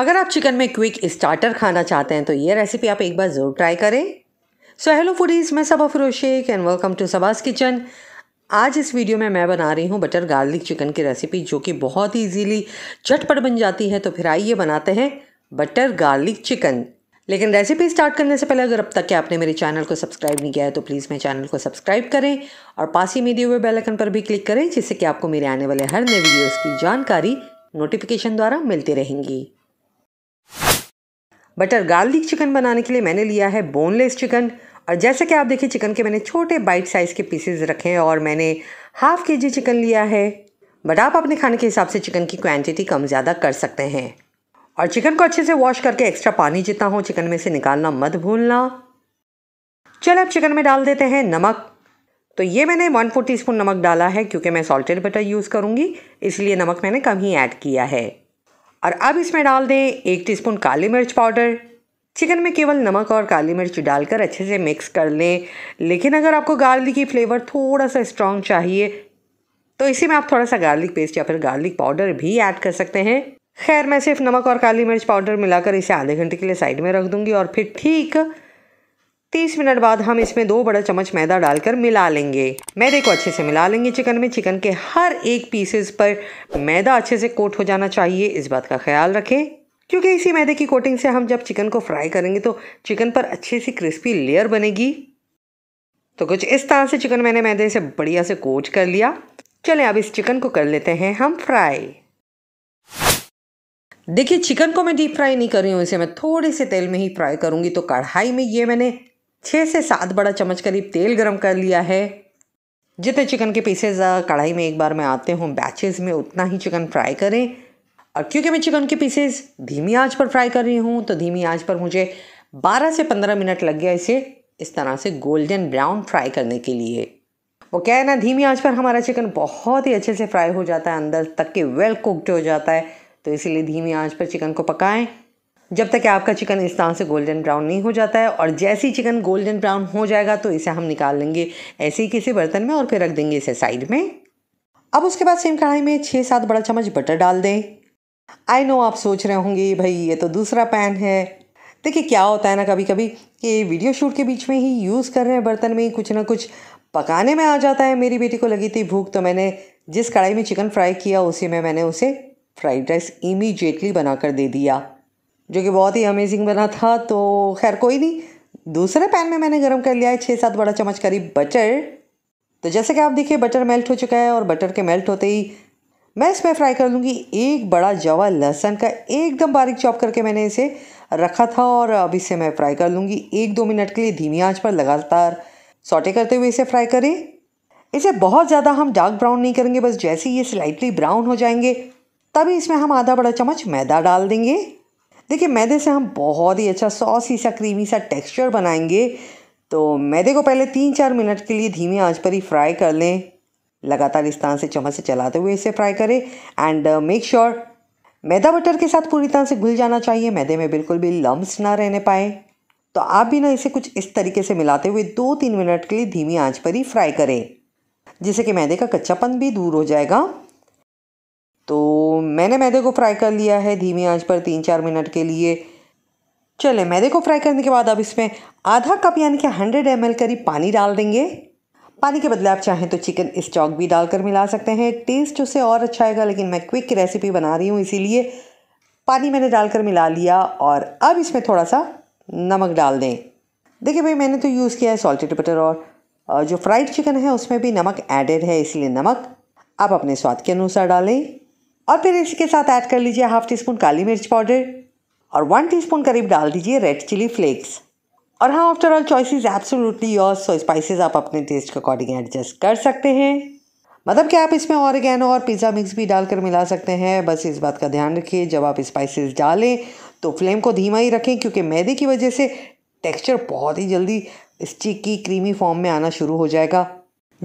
अगर आप चिकन में क्विक स्टार्टर खाना चाहते हैं तो ये रेसिपी आप एक बार ज़रूर ट्राई करें सो हेलो फूडीज़ मैं Saba Firoz Shaikh and welcome to Saba's kitchen आज इस वीडियो में मैं बना रही हूँ बटर गार्लिक चिकन की रेसिपी जो कि बहुत ही ईजीली झटपट बन जाती है तो फिर आइए बनाते हैं बटर गार्लिक चिकन लेकिन रेसिपी स्टार्ट करने से पहले अगर अब तक के आपने मेरे चैनल को सब्सक्राइब नहीं किया है तो प्लीज़ मेरे चैनल को सब्सक्राइब करें और पास ही में दिए हुए बेलकन पर भी क्लिक करें जिससे कि आपको मेरे आने वाले हर नए वीडियोज़ की जानकारी नोटिफिकेशन द्वारा मिलती रहेंगी बटर गार्लिक चिकन बनाने के लिए मैंने लिया है बोनलेस चिकन और जैसे कि आप देखिए चिकन के मैंने छोटे बाइट साइज़ के पीसेज रखे हैं और मैंने हाफ़ के जी चिकन लिया है बट आप अपने खाने के हिसाब से चिकन की क्वांटिटी कम ज़्यादा कर सकते हैं और चिकन को अच्छे से वॉश करके एक्स्ट्रा पानी जितना हो चिकन में से निकालना मत भूलना चलो अब चिकन में डाल देते हैं नमक तो ये मैंने वन फोर टी नमक डाला है क्योंकि मैं सॉल्टेड बटर यूज़ करूँगी इसलिए नमक मैंने कम ही ऐड किया है और अब इसमें डाल दें एक टीस्पून काली मिर्च पाउडर चिकन में केवल नमक और काली मिर्च डालकर अच्छे से मिक्स कर लें लेकिन अगर आपको गार्लिक की फ्लेवर थोड़ा सा स्ट्रॉन्ग चाहिए तो इसी में आप थोड़ा सा गार्लिक पेस्ट या फिर गार्लिक पाउडर भी ऐड कर सकते हैं खैर मैं सिर्फ नमक और काली मिर्च पाउडर मिलाकर इसे आधे घंटे के लिए साइड में रख दूंगी और फिर ठीक तीस मिनट बाद हम इसमें दो बड़ा चम्मच मैदा डालकर मिला लेंगे मैदे को अच्छे से मिला लेंगे चिकन में चिकन के हर एक पीसेस पर मैदा अच्छे से कोट हो जाना चाहिए इस बात का ख्याल रखें क्योंकि इसी मैदे की कोटिंग से हम जब चिकन को फ्राई करेंगे तो चिकन पर अच्छे सी क्रिस्पी लेयर बनेगी तो कुछ इस तरह से चिकन मैंने मैदे से बढ़िया से कोट कर लिया चलें अब इस चिकन को कर लेते हैं हम फ्राई देखिए चिकन को मैं डीप फ्राई नहीं कर रही हूँ इसे मैं थोड़े से तेल में ही फ्राई करूँगी तो कढ़ाई में ये मैंने छः से सात बड़ा चम्मच करीब तेल गरम कर लिया है जितने चिकन के पीसेज कढ़ाई में एक बार में आते हूँ बैचेस में उतना ही चिकन फ्राई करें और क्योंकि मैं चिकन के पीसेज धीमी आंच पर फ्राई कर रही हूँ तो धीमी आंच पर मुझे 12 से 15 मिनट लग गया इसे इस तरह से गोल्डन ब्राउन फ्राई करने के लिए वो क्या है ना धीमी आंच पर हमारा चिकन बहुत ही अच्छे से फ्राई हो जाता है अंदर तक के वेल कुकड हो जाता है तो इसीलिए धीमी आंच पर चिकन को पकाएं जब तक कि आपका चिकन इस तरह से गोल्डन ब्राउन नहीं हो जाता है और जैसे ही चिकन गोल्डन ब्राउन हो जाएगा तो इसे हम निकाल लेंगे ऐसे ही किसी बर्तन में और फिर रख देंगे इसे साइड में अब उसके बाद सेम कढ़ाई में छः सात बड़ा चम्मच बटर डाल दें आई नो आप सोच रहे होंगे भाई ये तो दूसरा पैन है देखिए क्या होता है ना कभी कभी कि वीडियो शूट के बीच में ही यूज़ कर रहे हैं बर्तन में ही कुछ ना कुछ पकाने में आ जाता है मेरी बेटी को लगी थी भूख तो मैंने जिस कढ़ाई में चिकन फ्राई किया उसी में मैंने उसे फ्राइड राइस इमीजिएटली बनाकर दे दिया जो कि बहुत ही अमेजिंग बना था तो खैर कोई नहीं दूसरे पैन में मैंने गर्म कर लिया है छः सात बड़ा चम्मच करीब बटर तो जैसे कि आप देखिए बटर मेल्ट हो चुका है और बटर के मेल्ट होते ही मैं इसमें फ्राई कर लूँगी एक बड़ा जवा लहसन का एकदम बारीक चॉप करके मैंने इसे रखा था और अब इसे मैं फ्राई कर लूँगी एक दो मिनट के लिए धीमी आंच पर लगातार सॉटे करते हुए इसे फ्राई करें इसे बहुत ज़्यादा हम डार्क ब्राउन नहीं करेंगे बस जैसे ही ये स्लाइटली ब्राउन हो जाएंगे तभी इसमें हम आधा बड़ा चम्मच मैदा डाल देंगे देखिए मैदे से हम बहुत ही अच्छा सॉसी सा क्रीमी सा टेक्सचर बनाएंगे तो मैदे को पहले तीन चार मिनट के लिए धीमी आंच पर ही फ्राई कर लें लगातार इस तरह से चम्मच से चलाते हुए इसे फ्राई करें एंड मेक श्योर मैदा बटर के साथ पूरी तरह से घुल जाना चाहिए मैदे में बिल्कुल भी लम्ब्स ना रहने पाए तो आप भी ना इसे कुछ इस तरीके से मिलाते हुए दो तीन मिनट के लिए धीमी आंच पर ही फ्राई करें जिससे कि मैदे का कच्चापन भी दूर हो जाएगा तो मैंने मैदे को फ्राई कर लिया है धीमी आंच पर तीन चार मिनट के लिए चले मैदे को फ्राई करने के बाद अब इसमें आधा कप यानी कि हंड्रेड एम करीब पानी डाल देंगे पानी के बदले आप चाहें तो चिकन स्टॉक भी डालकर मिला सकते हैं टेस्ट तो उससे और अच्छा आएगा लेकिन मैं क्विक रेसिपी बना रही हूँ इसीलिए पानी मैंने डालकर मिला लिया और अब इसमें थोड़ा सा नमक डाल दें देखिए भाई मैंने तो यूज़ किया है सॉल्टेड बटर और जो फ्राइड चिकन है उसमें भी नमक एडेड है इसलिए नमक आप अपने स्वाद के अनुसार डालें और फिर इसके साथ ऐड कर लीजिए हाफ टी स्पून काली मिर्च पाउडर और वन टी स्पून करीब डाल दीजिए रेड चिली फ्लेक्स और हाँ after all choice is absolutely your so spices आप अपने टेस्ट के अकॉर्डिंग एडजस्ट कर सकते हैं मतलब कि आप इसमें ऑरिगेनो और पिज़्ज़ा मिक्स भी डालकर मिला सकते हैं बस इस बात का ध्यान रखिए जब आप स्पाइसेस डालें तो फ्लेम को धीमा ही रखें क्योंकि मैदे की वजह से टेक्सचर बहुत ही जल्दी स्टिकी क्रीमी फॉर्म में आना शुरू हो जाएगा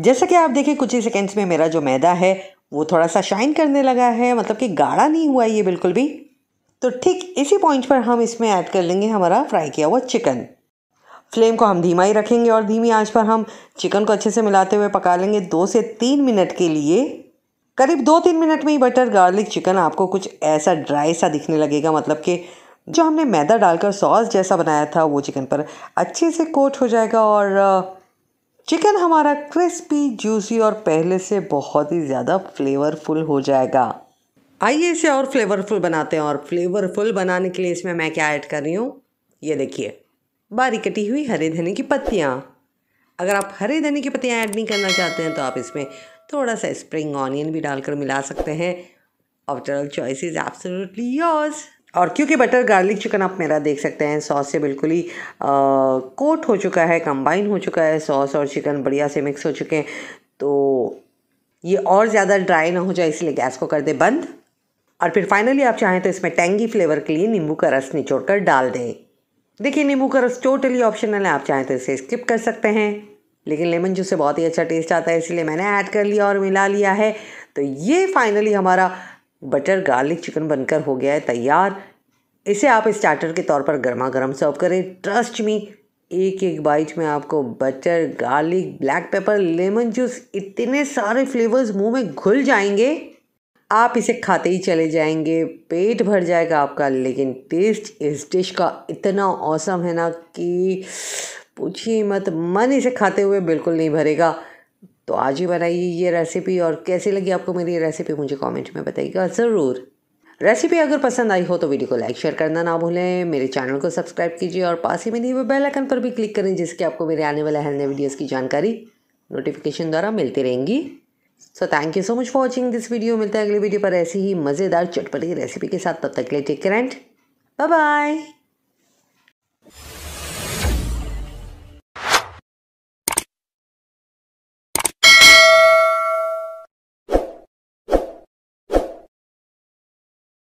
जैसा कि आप देखें कुछ ही सेकेंड्स में मेरा जो मैदा है वो थोड़ा सा शाइन करने लगा है मतलब कि गाढ़ा नहीं हुआ ये बिल्कुल भी तो ठीक इसी पॉइंट पर हम इसमें ऐड कर लेंगे हमारा फ्राई किया हुआ चिकन फ्लेम को हम धीमा ही रखेंगे और धीमी आंच पर हम चिकन को अच्छे से मिलाते हुए पका लेंगे दो से तीन मिनट के लिए करीब दो तीन मिनट में ही बटर गार्लिक चिकन आपको कुछ ऐसा ड्राई सा दिखने लगेगा मतलब कि जो हमने मैदा डालकर सॉस जैसा बनाया था वो चिकन पर अच्छे से कोट हो जाएगा और चिकन हमारा क्रिस्पी जूसी और पहले से बहुत ही ज़्यादा फ्लेवरफुल हो जाएगा आइए इसे और फ्लेवरफुल बनाते हैं और फ्लेवरफुल बनाने के लिए इसमें मैं क्या ऐड कर रही हूँ ये देखिए बारी कटी हुई हरे धने की पत्तियाँ अगर आप हरे धने की पत्तियाँ ऐड नहीं करना चाहते हैं तो आप इसमें थोड़ा सा स्प्रिंग ऑनियन भी डालकर मिला सकते हैं after all choice is absolutely yours और क्योंकि बटर गार्लिक चिकन आप मेरा देख सकते हैं सॉस से बिल्कुल ही कोट हो चुका है कंबाइन हो चुका है सॉस और चिकन बढ़िया से मिक्स हो चुके हैं तो ये और ज़्यादा ड्राई ना हो जाए इसलिए गैस को कर दे बंद और फिर फाइनली आप चाहें तो इसमें टेंगी फ्लेवर के लिए नींबू का रस निचोड़ कर डाल दें देखिए नींबू का रस टोटली ऑप्शनल है आप चाहें तो इसे स्किप कर सकते हैं लेकिन लेमन जूस से बहुत ही अच्छा टेस्ट आता है इसलिए मैंने ऐड कर लिया और मिला लिया है तो ये फाइनली हमारा बटर गार्लिक चिकन बनकर हो गया है तैयार इसे आप स्टार्टर के तौर पर गर्मा गर्म सर्व करें ट्रस्ट मी एक एक बाइट में आपको butter garlic black pepper lemon juice इतने सारे फ्लेवर्स मुंह में घुल जाएंगे आप इसे खाते ही चले जाएंगे पेट भर जाएगा आपका लेकिन टेस्ट इस डिश का इतना औसम है ना कि पूछिए मत मन इसे खाते हुए बिल्कुल नहीं भरेगा तो आज ही बनाइए ये रेसिपी और कैसी लगी आपको मेरी रेसिपी मुझे कमेंट में बताइएगा ज़रूर रेसिपी अगर पसंद आई हो तो वीडियो को लाइक शेयर करना ना भूलें मेरे चैनल को सब्सक्राइब कीजिए और पास ही में दिए हुए बेल आइकन पर भी क्लिक करें जिससे आपको मेरे आने वाले हर नए वीडियोज़ की जानकारी नोटिफिकेशन द्वारा मिलती रहेंगी so thank you so much for watching this video मिलता है अगली वीडियो पर ऐसी ही मज़ेदार चटपटी रेसिपी के साथ तब तक के लिए take current and bye bye